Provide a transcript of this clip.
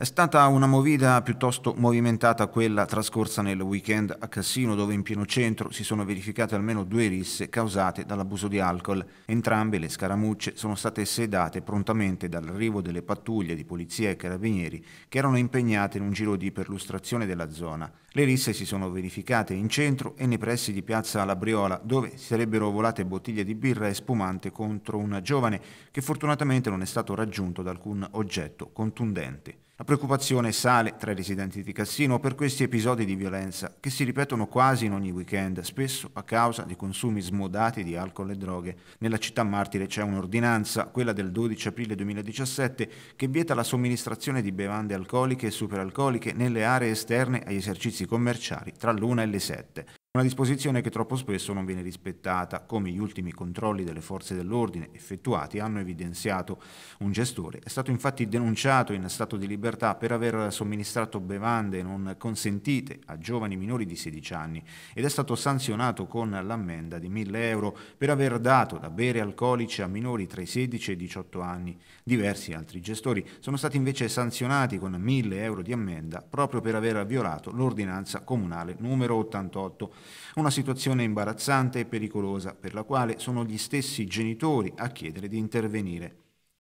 È stata una movida piuttosto movimentata quella trascorsa nel weekend a Cassino dove in pieno centro si sono verificate almeno due risse causate dall'abuso di alcol. Entrambe le scaramucce sono state sedate prontamente dall'arrivo delle pattuglie di polizia e carabinieri che erano impegnate in un giro di perlustrazione della zona. Le risse si sono verificate in centro e nei pressi di piazza Labriola dove si sarebbero volate bottiglie di birra e spumante contro un giovane che fortunatamente non è stato raggiunto da alcun oggetto contundente. La preoccupazione sale tra i residenti di Cassino per questi episodi di violenza che si ripetono quasi in ogni weekend, spesso a causa di consumi smodati di alcol e droghe. Nella città martire c'è un'ordinanza, quella del 12 aprile 2017, che vieta la somministrazione di bevande alcoliche e superalcoliche nelle aree esterne agli esercizi commerciali tra l'una e le 7. Una disposizione che troppo spesso non viene rispettata, come gli ultimi controlli delle forze dell'ordine effettuati hanno evidenziato. Un gestore è stato infatti denunciato in stato di libertà per aver somministrato bevande non consentite a giovani minori di 16 anni ed è stato sanzionato con l'ammenda di 1000 euro per aver dato da bere alcolici a minori tra i 16 e i 18 anni. Diversi altri gestori sono stati invece sanzionati con 1000 euro di ammenda proprio per aver violato l'ordinanza comunale numero 88 una situazione imbarazzante e pericolosa per la quale sono gli stessi genitori a chiedere di intervenire.